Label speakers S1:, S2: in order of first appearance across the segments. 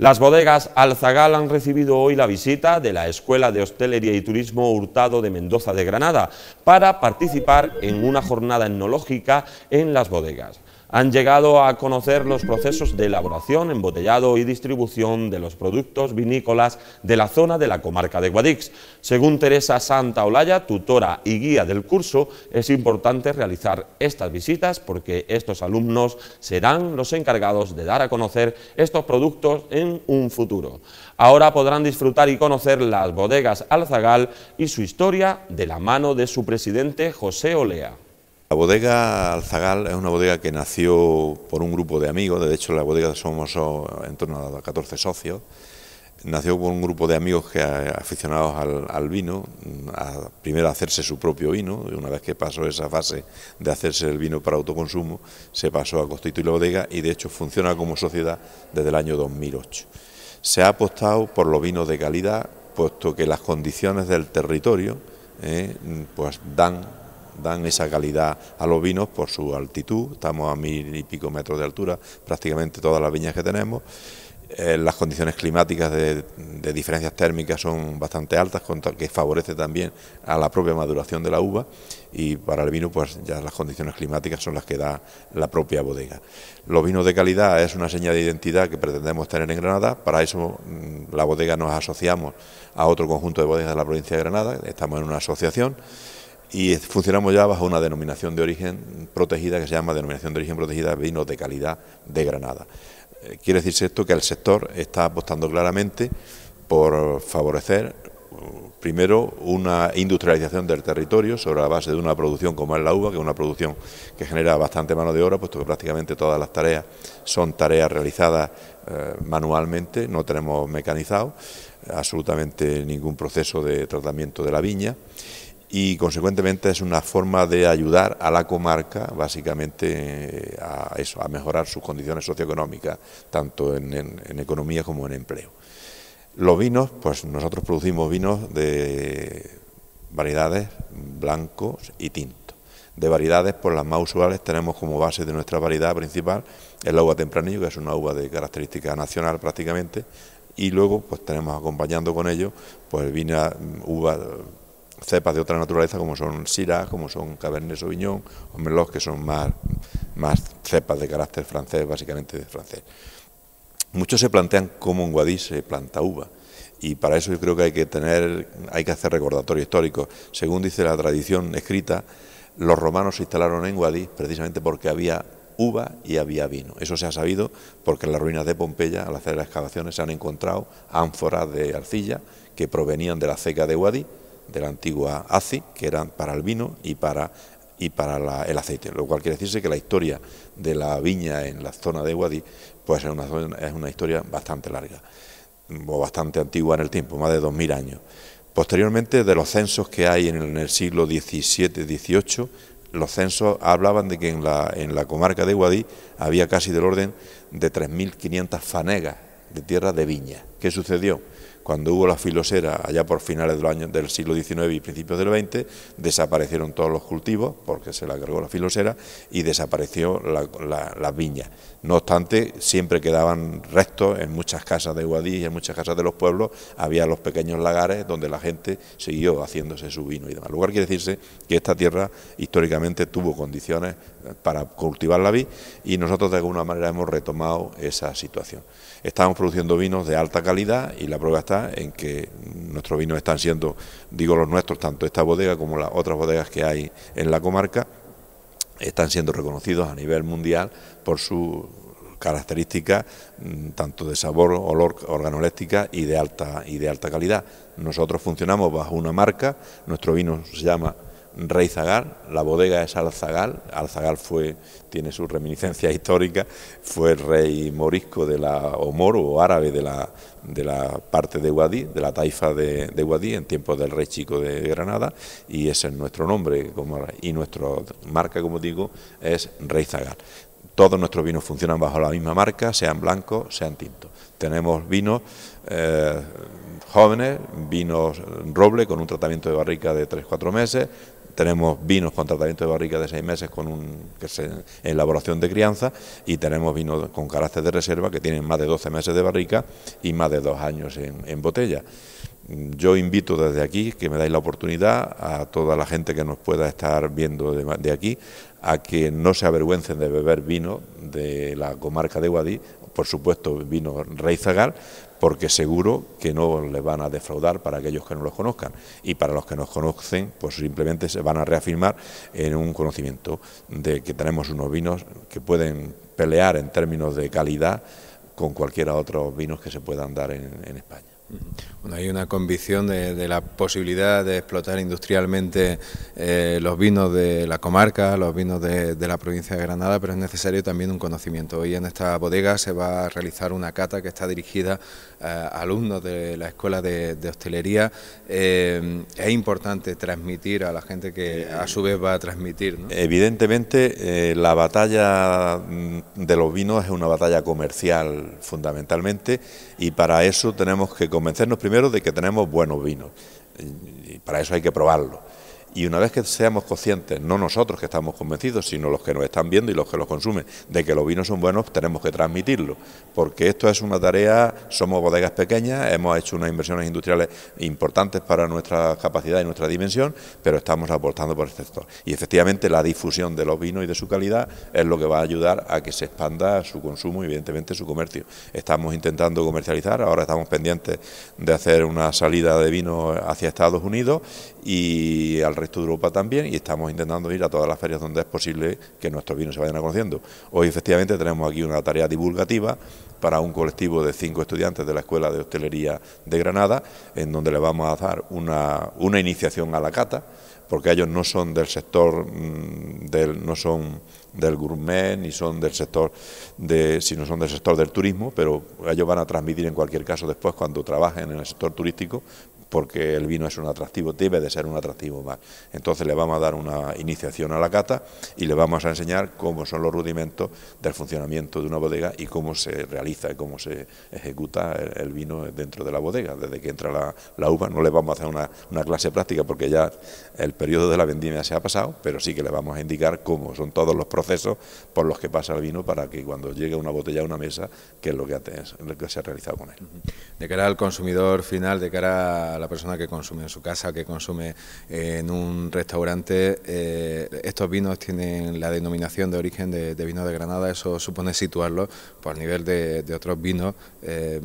S1: Las bodegas Alzagal han recibido hoy la visita de la Escuela de Hostelería y Turismo Hurtado de Mendoza de Granada para participar en una jornada etnológica en las bodegas han llegado a conocer los procesos de elaboración, embotellado y distribución de los productos vinícolas de la zona de la comarca de Guadix. Según Teresa Santa Olaya, tutora y guía del curso, es importante realizar estas visitas porque estos alumnos serán los encargados de dar a conocer estos productos en un futuro. Ahora podrán disfrutar y conocer las bodegas Alzagal y su historia de la mano de su presidente José Olea. La bodega Alzagal es una bodega que nació por un grupo de amigos, de hecho la bodega somos en torno a 14 socios, nació por un grupo de amigos que eh, aficionados al, vino, primero a hacerse su propio vino, y una vez que pasó esa fase de hacerse el vino para autoconsumo, se pasó a constituir la bodega y de hecho funciona como sociedad desde el año 2008. Se ha apostado por los vinos de calidad, puesto que las condiciones del territorio eh, pues dan dan esa calidad a los vinos por su altitud, estamos a mil y pico metros de altura, prácticamente todas las viñas que tenemos. Eh, las condiciones climáticas de, de, diferencias térmicas son bastante altas, que favorece también a la propia maduración de la uva y para el vino pues ya las condiciones climáticas son las que da la propia bodega. Los vinos de calidad es una señal de identidad que pretendemos tener en Granada, para eso mm, la bodega nos asociamos a otro conjunto de bodegas de la provincia de Granada, estamos en una asociación y funcionamos ya bajo una denominación de origen protegida que se llama Denominación de Origen Protegida de Vinos de Calidad de Granada. Eh, quiere decirse esto que el sector está apostando claramente por favorecer uh, primero una industrialización del territorio sobre la base de una producción como es la uva, que es una producción que genera bastante mano de obra, puesto que prácticamente todas las tareas son tareas realizadas eh, manualmente, no tenemos mecanizado absolutamente ningún proceso de tratamiento de la viña y consecuentemente es una forma de ayudar a la comarca básicamente eh, a eso, a mejorar sus condiciones socioeconómicas, tanto en, economía como en empleo. Los vinos, pues nosotros producimos vinos de variedades blancos y tintos. De variedades, por las más usuales tenemos como base de nuestra variedad principal el agua tempranillo, que es una uva de característica nacional prácticamente, y luego pues tenemos acompañando con ello pues vino uva cepas de otra naturaleza como son Syrah, como son Cabernet Sauvignon o melos que son más, más cepas de carácter francés, básicamente de francés. Muchos se plantean cómo en Guadix se planta uva y para eso yo creo que hay que tener, hay que hacer recordatorio histórico. Según dice la tradición escrita, los romanos se instalaron en Guadix precisamente porque había uva y había vino. Eso se ha sabido porque en las ruinas de Pompeya, al hacer las excavaciones, se han encontrado ánforas de arcilla que provenían de la ceca de Guadix de la antigua ACI, que eran para el vino y para, y para el aceite, lo cual quiere decirse que la historia de la viña en la zona de Guadí pues es una, es una historia bastante larga, o bastante antigua en el tiempo, más de 2.000 años. Posteriormente, de los censos que hay en el, siglo XVII-XVIII, los censos hablaban de que en la, en la comarca de Guadí había casi del orden de 3.500 fanegas de tierra de viña. ¿Qué sucedió? Cuando hubo la filosera, allá por finales del, año, del siglo XIX y principios del XX, desaparecieron todos los cultivos, porque se la agregó la filosera, y desapareció la, las viñas. No obstante, siempre quedaban restos en muchas casas de Guadí y en muchas casas de los pueblos, había los pequeños lagares donde la gente siguió haciéndose su vino y demás. Lugar quiere decirse que esta tierra históricamente tuvo condiciones para cultivar la vid y nosotros de alguna manera hemos retomado esa situación estamos produciendo vinos de alta calidad y la prueba está en que nuestros vinos están siendo, digo los nuestros, tanto esta bodega como las otras bodegas que hay en la comarca, están siendo reconocidos a nivel mundial por su características mm, tanto de sabor, olor, organoléptica y de alta y de alta calidad. Nosotros funcionamos bajo una marca, nuestro vino se llama Rey Zagal, la bodega es Alzagal, Alzagal fue, tiene su reminiscencia histórica, fue el rey morisco de la, o moro o árabe de la, de la parte de Guadí, de la taifa de, Guadí, en tiempos del rey chico de Granada, y ese es nuestro nombre como, y nuestra marca, como digo, es Rey Zagal. Todos nuestros vinos funcionan bajo la misma marca, sean blancos, sean tintos. Tenemos vinos eh, jóvenes, vinos roble con un tratamiento de barrica de 3-4 meses, tenemos vinos con tratamiento de barrica de seis meses con un, elaboración de crianza y tenemos vinos con carácter de reserva que tienen más de 12 meses de barrica y más de dos años en, botella. Yo invito desde aquí, que me dais la oportunidad, a toda la gente que nos pueda estar viendo de, de aquí, a que no se avergüencen de beber vino de la comarca de Guadí, por supuesto, vino Rey porque seguro que no le van a defraudar para aquellos que no los conozcan. Y para los que nos conocen, pues simplemente se van a reafirmar en un conocimiento de que tenemos unos vinos que pueden pelear en términos de calidad con cualquiera otros vinos que se puedan dar
S2: en España. Bueno, hay una convicción de, la posibilidad de explotar industrialmente eh, los vinos de la comarca, los vinos de, la provincia de Granada, pero es necesario también un conocimiento. Hoy en esta bodega se va a realizar una cata que está dirigida a alumnos de la Escuela de, Hostelería. Eh, es importante transmitir a la gente que a su vez va a transmitir.
S1: Evidentemente, eh, la batalla mm, de los vinos es una batalla comercial fundamentalmente y para eso tenemos que convencernos primero de que tenemos buenos vinos. Y para eso hay que probarlo... Y una vez que seamos conscientes, no nosotros que estamos convencidos, sino los que nos están viendo y los que los consumen, de que los vinos son buenos, tenemos que transmitirlo, porque esto es una tarea, somos bodegas pequeñas, hemos hecho unas inversiones industriales importantes para nuestra capacidad y nuestra dimensión, pero estamos aportando por el este sector. Y efectivamente la difusión de los vinos y de su calidad es lo que va a ayudar a que se expanda su consumo y evidentemente su comercio. Estamos intentando comercializar, ahora estamos pendientes de hacer una salida de vino hacia Estados Unidos y al resto de Europa también y estamos intentando ir a todas las ferias donde es posible que nuestros vinos se vayan conociendo. Hoy efectivamente tenemos aquí una tarea divulgativa para un colectivo de cinco estudiantes de la Escuela de Hostelería de Granada, en donde le vamos a dar una, iniciación a la cata, porque ellos no son del sector, mm, del, no son del gourmet, ni son del sector de, sino son del sector del turismo, pero ellos van a transmitir en cualquier caso después cuando trabajen en el sector turístico, porque el vino es un atractivo, debe de ser un atractivo más. Entonces le vamos a dar una iniciación a la cata y le vamos a enseñar cómo son los rudimentos del funcionamiento de una bodega y cómo se realiza y cómo se ejecuta el, vino dentro de la bodega, desde que entra la, uva. No le vamos a hacer una, clase práctica porque ya el periodo de la vendimia se ha pasado, pero sí que le vamos a indicar cómo son todos los procesos por los que pasa el vino para que cuando llegue una botella a una mesa, que es lo que, que se ha realizado con él.
S2: De cara al consumidor final, de cara la persona que consume en su casa, que consume eh, en un restaurante. Eh, estos vinos tienen la denominación de origen de, vino de Granada, eso supone situarlo por el nivel de, otros vinos eh,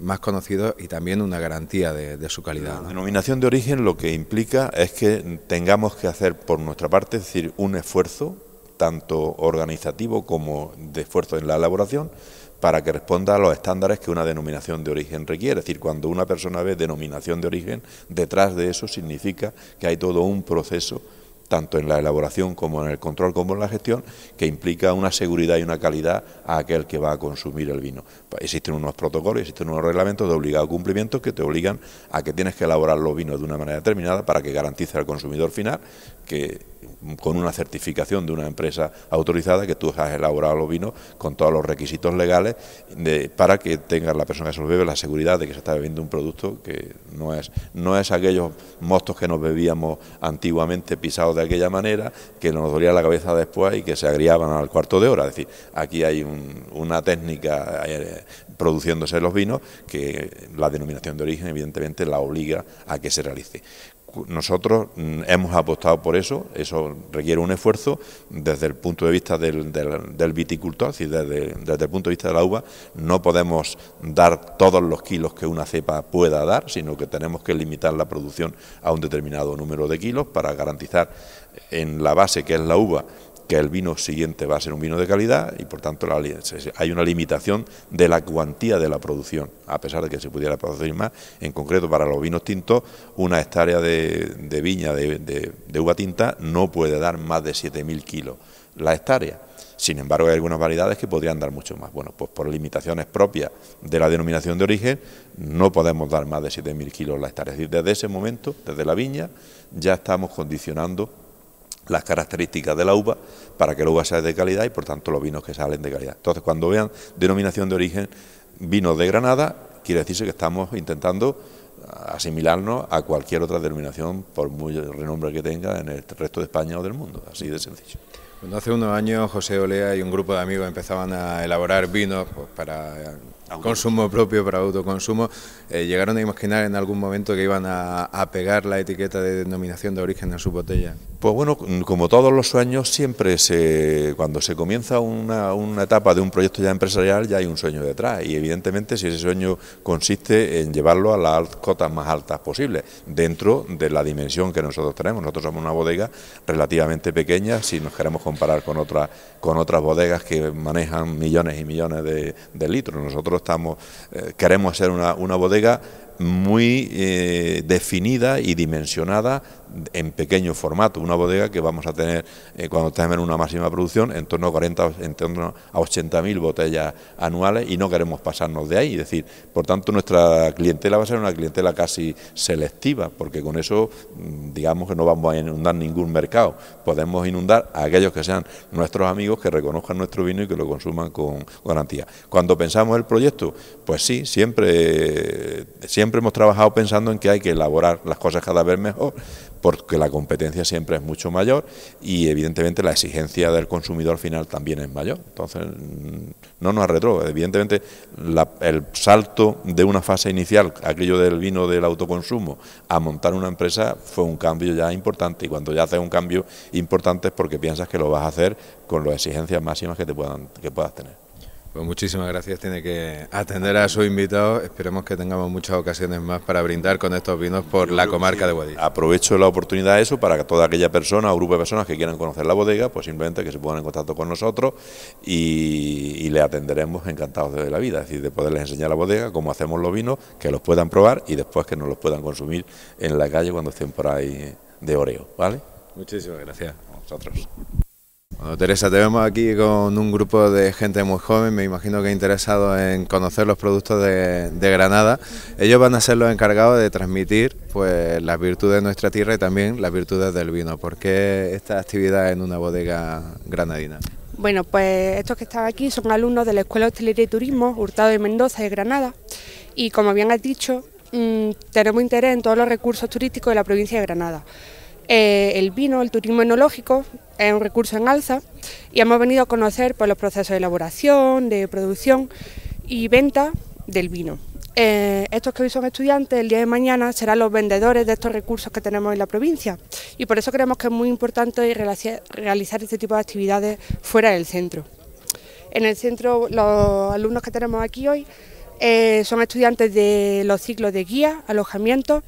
S2: más conocidos y también una garantía de, su calidad. La denominación de origen lo que implica es que
S1: tengamos que hacer por nuestra parte, es decir, un esfuerzo tanto organizativo como de esfuerzo en la elaboración para que responda a los estándares que una denominación de origen requiere. Es decir, cuando una persona ve denominación de origen, detrás de eso significa que hay todo un proceso tanto en la elaboración como en el control como en la gestión, que implica una seguridad y una calidad a aquel que va a consumir el vino. Existen unos protocolos, existen unos reglamentos de obligado cumplimiento que te obligan a que tienes que elaborar los vinos de una manera determinada para que garantice al consumidor final que con una certificación de una empresa autorizada que tú has elaborado los vinos con todos los requisitos legales para que tenga la persona que se los bebe la seguridad de que se está bebiendo un producto que no es, no es aquellos mostos que nos bebíamos antiguamente pisados de aquella manera, que nos dolía la cabeza después y que se agriaban al cuarto de hora. Es decir, aquí hay una técnica eh, produciéndose los vinos que la denominación de origen evidentemente la obliga a que se realice. Nosotros mm, hemos apostado por eso, eso requiere un esfuerzo desde el punto de vista del, viticultor, es decir, desde, desde, el punto de vista de la uva, no podemos dar todos los kilos que una cepa pueda dar, sino que tenemos que limitar la producción a un determinado número de kilos para garantizar en la base que es la uva que el vino siguiente va a ser un vino de calidad y por tanto hay una limitación de la cuantía de la producción, a pesar de que se pudiera producir más, en concreto para los vinos tintos, una hectárea de, viña de, de, uva tinta no puede dar más de 7.000 kilos la hectárea. Sin embargo, hay algunas variedades que podrían dar mucho más. Bueno, pues por limitaciones propias de la denominación de origen, no podemos dar más de 7.000 kilos la hectárea. Es decir, desde ese momento, desde la viña, ya estamos condicionando las características de la uva para que la uva sea de calidad y por tanto los vinos que salen de calidad. Entonces, cuando vean denominación de origen vino de Granada, quiere decirse que estamos intentando asimilarnos a cualquier otra denominación, por muy renombre que tenga, en el resto de España o del mundo. Así de sencillo.
S2: Cuando hace unos años José Olea y un grupo de amigos empezaban a elaborar vinos pues, para Consumo propio para autoconsumo. Eh, ¿Llegaron a imaginar en algún momento que iban a, pegar la etiqueta de denominación de origen a su botella?
S1: Pues bueno, como todos los sueños, siempre se, cuando se comienza una, etapa de un proyecto ya empresarial, ya hay un sueño detrás. Y evidentemente, si ese sueño consiste en llevarlo a las cotas más altas posibles, dentro de la dimensión que nosotros tenemos. Nosotros somos una bodega relativamente pequeña, si nos queremos comparar con, otras con otras bodegas que manejan millones y millones de, de litros. Nosotros estamos, eh, queremos hacer una bodega muy eh, definida y dimensionada en pequeño formato, una bodega que vamos a tener eh, ...cuando estemos en una máxima producción en torno a 40, en torno a 80.000 botellas anuales y no queremos pasarnos de ahí, es decir, por tanto nuestra clientela va a ser una clientela casi selectiva, porque con eso mm, digamos que no vamos a inundar ningún mercado, podemos inundar a aquellos que sean nuestros amigos, que reconozcan nuestro vino y que lo consuman con garantía. Cuando pensamos el proyecto, pues sí, siempre siempre hemos trabajado pensando en que hay que elaborar las cosas cada vez mejor, porque la competencia siempre es mucho mayor y evidentemente la exigencia del consumidor final también es mayor. Entonces, mm, no nos arretró. Evidentemente, el salto de una fase inicial, aquello del vino del autoconsumo, a montar una empresa fue un cambio ya importante y cuando ya haces un cambio importante es porque piensas que lo vas a hacer con las exigencias máximas que, te
S2: que puedas tener. Pues muchísimas gracias, tiene que atender a su invitados, Esperemos que tengamos muchas ocasiones más para brindar con estos vinos por la comarca de Guadix.
S1: Aprovecho la oportunidad de eso para que toda aquella persona o grupo de personas que quieran conocer la bodega, pues simplemente que se pongan en contacto con nosotros y, le atenderemos encantados de la vida, es decir, de poderles enseñar la bodega, cómo hacemos los vinos, que los puedan probar y después que nos los puedan consumir en la calle cuando estén por ahí de oreo, ¿vale?
S2: Muchísimas gracias a vosotros. Teresa, te vemos aquí con un grupo de gente muy joven, me imagino que interesado en conocer los productos de, Granada. Ellos van a ser los encargados de transmitir pues, las virtudes de nuestra tierra y también las virtudes del vino. ¿Por qué esta actividad en una bodega granadina?
S3: Bueno, pues estos que están aquí son alumnos de la Escuela Hostelería y Turismo, Hurtado de Mendoza de Granada. Y como bien has dicho, mm, tenemos interés en todos los recursos turísticos de la provincia de Granada. Eh, el vino, el turismo enológico, es un recurso en alza y hemos venido a conocer pues, los procesos de elaboración, de producción y venta del vino. Eh, estos que hoy son estudiantes, el día de mañana serán los vendedores de estos recursos que tenemos en la provincia y por eso creemos que es muy importante realizar este tipo de actividades fuera del centro. En el centro los alumnos que tenemos aquí hoy eh, son estudiantes de los ciclos de guía, alojamiento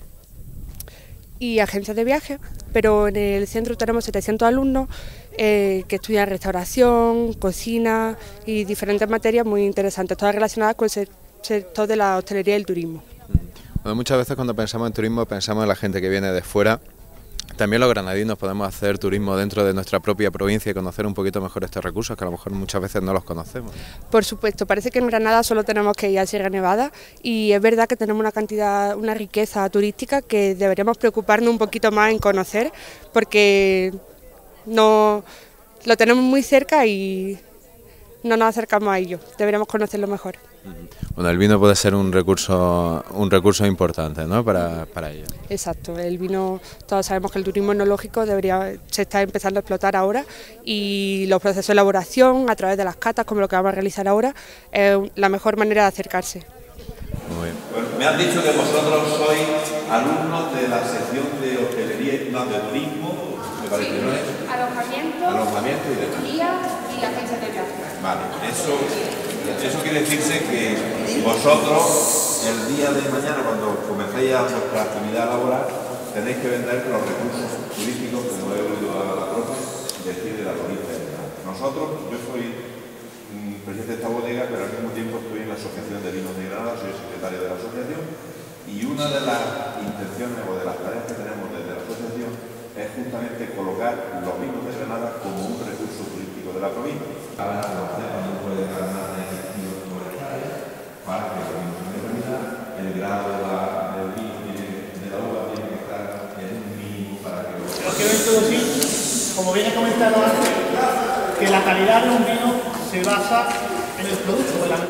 S3: y agencias de viaje, pero en el centro tenemos 700 alumnos eh, que estudian restauración, cocina y diferentes materias muy interesantes, todas relacionadas con el sector de la hostelería y el turismo.
S2: muchas veces cuando pensamos en turismo pensamos en la gente que viene de fuera también los granadinos podemos hacer turismo dentro de nuestra propia provincia y conocer un poquito mejor estos recursos, que a lo mejor muchas veces no los conocemos.
S3: Por supuesto, parece que en Granada solo tenemos que ir a Sierra Nevada y es verdad que tenemos una cantidad, una riqueza turística que deberíamos preocuparnos un poquito más en conocer, porque no lo tenemos muy cerca y no nos acercamos a ello, deberíamos conocerlo mejor.
S2: Bueno, el vino puede ser un recurso, un recurso importante ¿no? para, para ello.
S3: Exacto, el vino, todos sabemos que el turismo enológico debería, se está empezando a explotar ahora y los procesos de elaboración a través de las catas, como lo que vamos a realizar ahora, es la mejor manera de acercarse.
S2: Muy bien.
S1: me han dicho que vosotros sois alumnos de la sección
S3: de hostelería y no de turismo, me parece, ¿no? Alojamiento, alojamiento y y agencia
S1: de viajes. Vale, eso, eso quiere decirse que vosotros el día de mañana cuando comencéis a vuestra actividad laboral tenéis que vender los recursos turísticos, como he oído a la profe, decir de la provincia Nosotros, yo soy mm, presidente de esta bodega, pero al mismo tiempo estoy en la Asociación de Vinos de Granada, soy secretario de la asociación, y una de las intenciones o de las
S2: tareas que tenemos desde la asociación es justamente colocar los vinos de Granada como un recurso turístico de la provincia. Para la cuando puede dejar más de efectivos forestales, para que la de calidad, el grado de la, del vino de la uva tiene que estar en un mínimo para que lo... Lo quiero introducir, como bien he comentado antes, que la calidad de un vino se basa en el producto de la